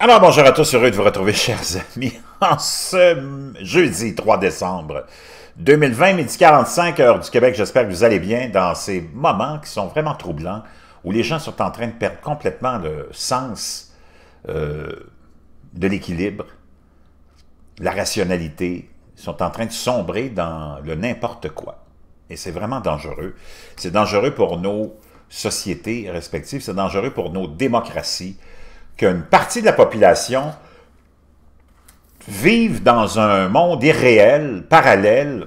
Alors bonjour à tous, heureux de vous retrouver chers amis en ce jeudi 3 décembre 2020, midi 45 heures du Québec. J'espère que vous allez bien dans ces moments qui sont vraiment troublants, où les gens sont en train de perdre complètement le sens euh, de l'équilibre, la rationalité, Ils sont en train de sombrer dans le n'importe quoi. Et c'est vraiment dangereux. C'est dangereux pour nos sociétés respectives, c'est dangereux pour nos démocraties, qu'une partie de la population vive dans un monde irréel, parallèle,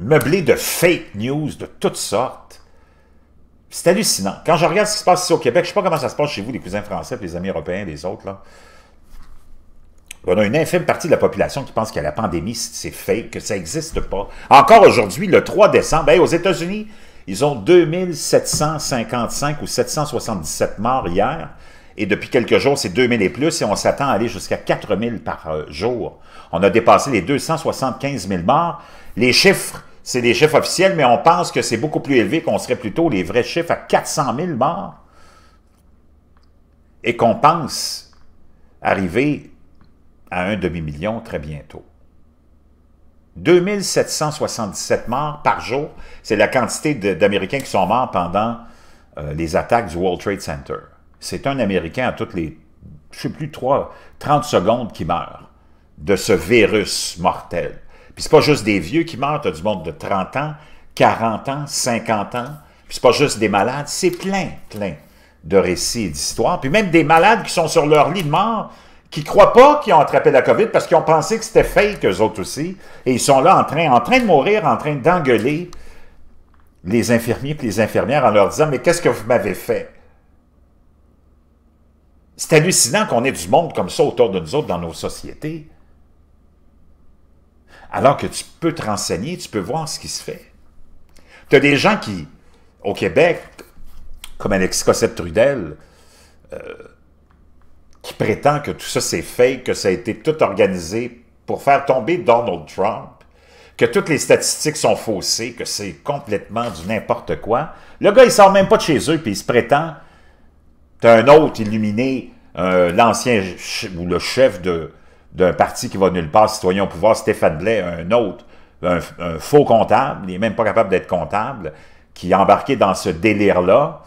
meublé de fake news de toutes sortes. C'est hallucinant. Quand je regarde ce qui se passe ici au Québec, je ne sais pas comment ça se passe chez vous, les cousins français, les amis européens, les autres, On a une infime partie de la population qui pense que la pandémie, c'est fake, que ça n'existe pas. Encore aujourd'hui, le 3 décembre, aux États-Unis, ils ont 2755 ou 777 morts hier. Et depuis quelques jours, c'est 2000 et plus, et on s'attend à aller jusqu'à 4000 par euh, jour. On a dépassé les 275 000 morts. Les chiffres, c'est des chiffres officiels, mais on pense que c'est beaucoup plus élevé, qu'on serait plutôt les vrais chiffres à 400 000 morts. Et qu'on pense arriver à un demi-million très bientôt. 2777 morts par jour, c'est la quantité d'Américains qui sont morts pendant euh, les attaques du World Trade Center c'est un Américain à toutes les, je sais plus, 3, 30 secondes qui meurt de ce virus mortel. Puis c'est pas juste des vieux qui meurent, tu as du monde de 30 ans, 40 ans, 50 ans. Puis c'est pas juste des malades, c'est plein, plein de récits et d'histoires. Puis même des malades qui sont sur leur lit de mort, qui croient pas qu'ils ont attrapé la COVID parce qu'ils ont pensé que c'était fake, eux autres aussi. Et ils sont là en train, en train de mourir, en train d'engueuler les infirmiers et les infirmières en leur disant « Mais qu'est-ce que vous m'avez fait? » C'est hallucinant qu'on ait du monde comme ça autour de nous autres dans nos sociétés. Alors que tu peux te renseigner, tu peux voir ce qui se fait. Tu as des gens qui, au Québec, comme Alexis Cossette-Trudel, euh, qui prétend que tout ça c'est fake, que ça a été tout organisé pour faire tomber Donald Trump, que toutes les statistiques sont faussées, que c'est complètement du n'importe quoi. Le gars, il sort même pas de chez eux, puis il se prétend un autre illuminé, l'ancien ou le chef d'un parti qui va nulle part, citoyen au pouvoir, Stéphane Blais, un autre, un, faux comptable, il n'est même pas capable d'être comptable, qui est embarqué dans ce délire-là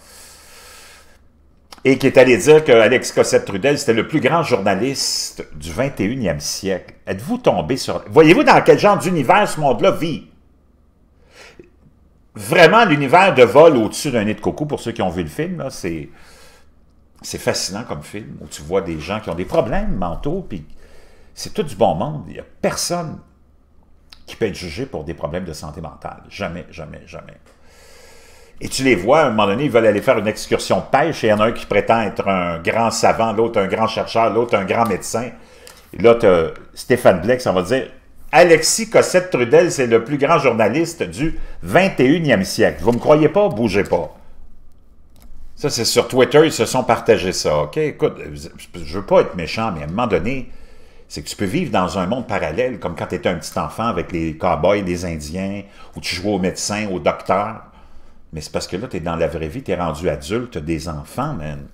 et qui est allé dire qu'Alex Cossette-Trudel, c'était le plus grand journaliste du 21e siècle. Êtes-vous tombé sur... Voyez-vous dans quel genre d'univers ce monde-là vit? Vraiment l'univers de vol au-dessus d'un nid de coco, pour ceux qui ont vu le film, c'est c'est fascinant comme film, où tu vois des gens qui ont des problèmes mentaux, puis c'est tout du bon monde. Il n'y a personne qui peut être jugé pour des problèmes de santé mentale. Jamais, jamais, jamais. Et tu les vois, à un moment donné, ils veulent aller faire une excursion de pêche, et il y en a un qui prétend être un grand savant, l'autre un grand chercheur, l'autre un grand médecin. L'autre, Stéphane Blex, on va dire, Alexis Cossette-Trudel, c'est le plus grand journaliste du 21e siècle. Vous ne me croyez pas? Bougez pas. Ça, c'est sur Twitter, ils se sont partagés ça. OK, écoute, je veux pas être méchant, mais à un moment donné, c'est que tu peux vivre dans un monde parallèle, comme quand tu étais un petit enfant avec les cowboys, les Indiens, ou tu jouais au médecin, au docteur. Mais c'est parce que là, tu es dans la vraie vie, tu es rendu adulte, des enfants, man.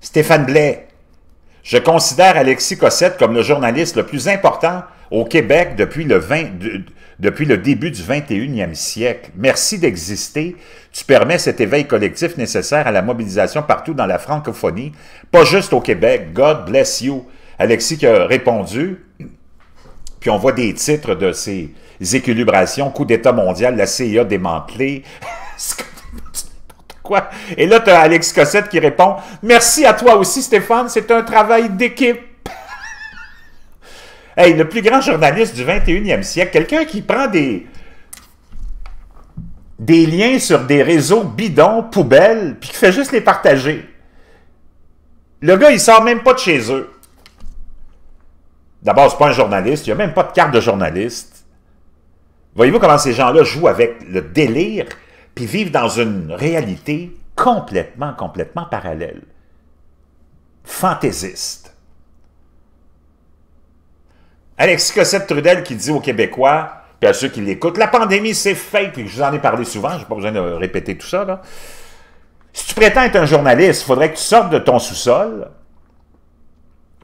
Stéphane Blais, je considère Alexis Cossette comme le journaliste le plus important au Québec depuis le, début du 21e siècle. Merci d'exister. Tu permets cet éveil collectif nécessaire à la mobilisation partout dans la francophonie, pas juste au Québec. God bless you. Alexis qui a répondu, puis on voit des titres de ces équilibrations, coup d'État mondial, la CIA démantelée. Quoi? Et là, tu as Alex Cossette qui répond Merci à toi aussi, Stéphane, c'est un travail d'équipe. Hey, le plus grand journaliste du 21e siècle, quelqu'un qui prend des, des liens sur des réseaux bidons, poubelles, puis qui fait juste les partager. Le gars, il sort même pas de chez eux. D'abord, c'est pas un journaliste, il a même pas de carte de journaliste. Voyez-vous comment ces gens-là jouent avec le délire, puis vivent dans une réalité complètement, complètement parallèle. Fantaisiste. Alexis Cossette-Trudel qui dit aux Québécois, puis à ceux qui l'écoutent, la pandémie, c'est fake, puis je vous en ai parlé souvent, j'ai pas besoin de répéter tout ça, là. Si tu prétends être un journaliste, il faudrait que tu sortes de ton sous-sol,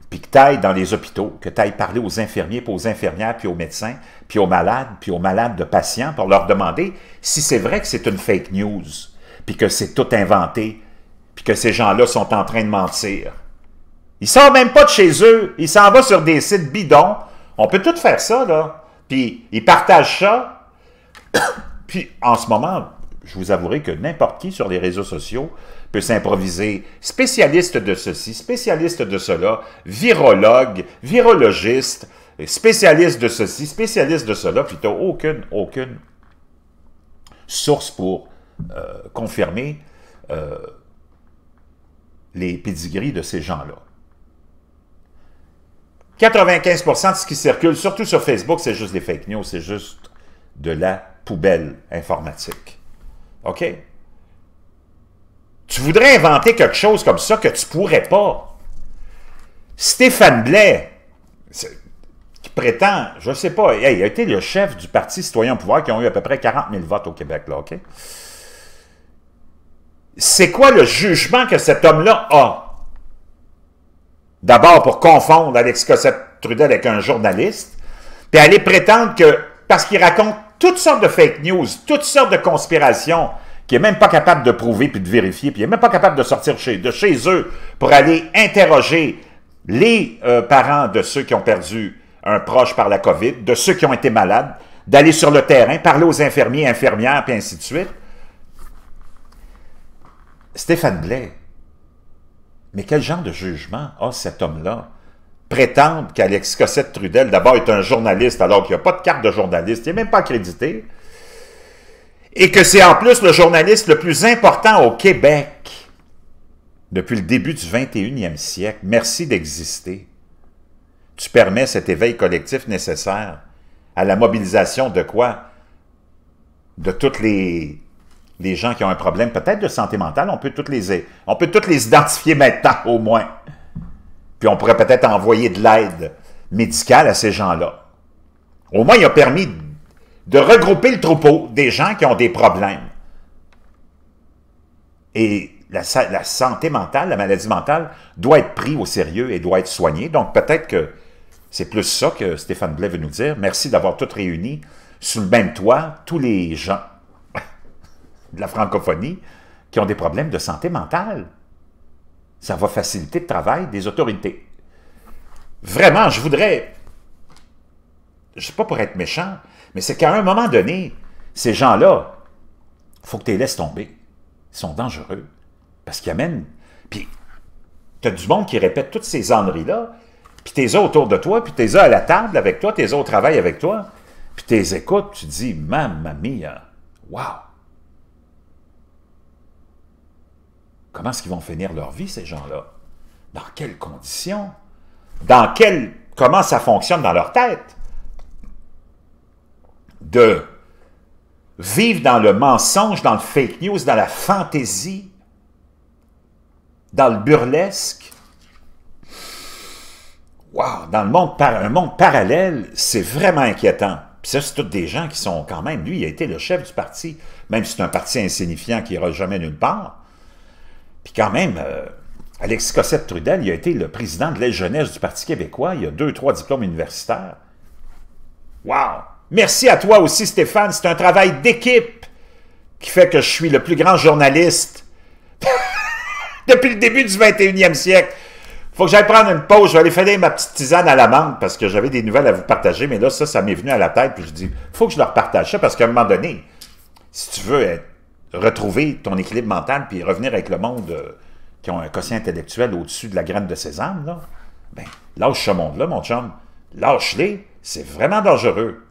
puis que tu ailles dans les hôpitaux, que tu ailles parler aux infirmiers, puis aux infirmières, puis aux médecins, puis aux malades, puis aux malades de patients, pour leur demander si c'est vrai que c'est une fake news, puis que c'est tout inventé, puis que ces gens-là sont en train de mentir. ne sortent même pas de chez eux, ils s'en vont sur des sites bidons, on peut tout faire ça, là. Puis ils partagent ça. Puis en ce moment, je vous avouerai que n'importe qui sur les réseaux sociaux peut s'improviser spécialiste de ceci, spécialiste de cela, virologue, virologiste, spécialiste de ceci, spécialiste de cela, puis tu aucune, aucune source pour euh, confirmer euh, les pédigris de ces gens-là. 95% de ce qui circule, surtout sur Facebook, c'est juste des fake news, c'est juste de la poubelle informatique. OK? Tu voudrais inventer quelque chose comme ça que tu pourrais pas. Stéphane Blais, qui prétend, je ne sais pas, il a été le chef du Parti citoyen au pouvoir qui a eu à peu près 40 000 votes au Québec, là, OK? C'est quoi le jugement que cet homme-là a? D'abord pour confondre Alex Cossette Trudel avec un journaliste, puis aller prétendre que, parce qu'il raconte toutes sortes de fake news, toutes sortes de conspirations, qu'il n'est même pas capable de prouver puis de vérifier, puis il n'est même pas capable de sortir de chez eux pour aller interroger les euh, parents de ceux qui ont perdu un proche par la COVID, de ceux qui ont été malades, d'aller sur le terrain, parler aux infirmiers, infirmières, puis ainsi de suite. Stéphane Blais, mais quel genre de jugement a cet homme-là? Prétendre qu'Alex Cossette Trudel, d'abord, est un journaliste alors qu'il n'y a pas de carte de journaliste, il n'est même pas accrédité, et que c'est en plus le journaliste le plus important au Québec depuis le début du 21e siècle. Merci d'exister. Tu permets cet éveil collectif nécessaire à la mobilisation de quoi? De toutes les les gens qui ont un problème peut-être de santé mentale, on peut toutes les, on peut toutes les identifier maintenant au moins. Puis on pourrait peut-être envoyer de l'aide médicale à ces gens-là. Au moins, il a permis de regrouper le troupeau des gens qui ont des problèmes. Et la, la santé mentale, la maladie mentale, doit être prise au sérieux et doit être soignée. Donc peut-être que c'est plus ça que Stéphane Blais veut nous dire. Merci d'avoir toutes réuni sous le même toit, tous les gens de la francophonie qui ont des problèmes de santé mentale. Ça va faciliter le travail des autorités. Vraiment, je voudrais... Je ne sais pas pour être méchant, mais c'est qu'à un moment donné, ces gens-là, il faut que tu les laisses tomber. Ils sont dangereux. Parce qu'ils amènent... Puis, tu as du monde qui répète toutes ces enneries là puis t'es autour de toi, puis t'es à la table avec toi, t'es au travail avec toi, puis les écoutes, tu dis « Mamma mia! Wow! » Comment est-ce qu'ils vont finir leur vie, ces gens-là? Dans quelles conditions? Dans comment ça fonctionne dans leur tête? De vivre dans le mensonge, dans le fake news, dans la fantaisie, dans le burlesque. Wow! Dans le monde par un monde parallèle, c'est vraiment inquiétant. Puis ça, c'est tous des gens qui sont quand même... Lui, il a été le chef du parti, même si c'est un parti insignifiant qui n'ira jamais nulle part. Puis quand même, euh, Alexis Cossette-Trudel, il a été le président de l'aide jeunesse du Parti québécois. Il a deux, trois diplômes universitaires. Wow! Merci à toi aussi, Stéphane. C'est un travail d'équipe qui fait que je suis le plus grand journaliste depuis le début du 21e siècle. Faut que j'aille prendre une pause. Je vais aller faire ma petite tisane à la menthe parce que j'avais des nouvelles à vous partager. Mais là, ça, ça m'est venu à la tête. Puis je dis, faut que je leur partage ça parce qu'à un moment donné, si tu veux être retrouver ton équilibre mental puis revenir avec le monde euh, qui ont un quotient intellectuel au-dessus de la graine de sésame, là, ben, lâche ce monde-là, mon chum. Lâche-les, c'est vraiment dangereux.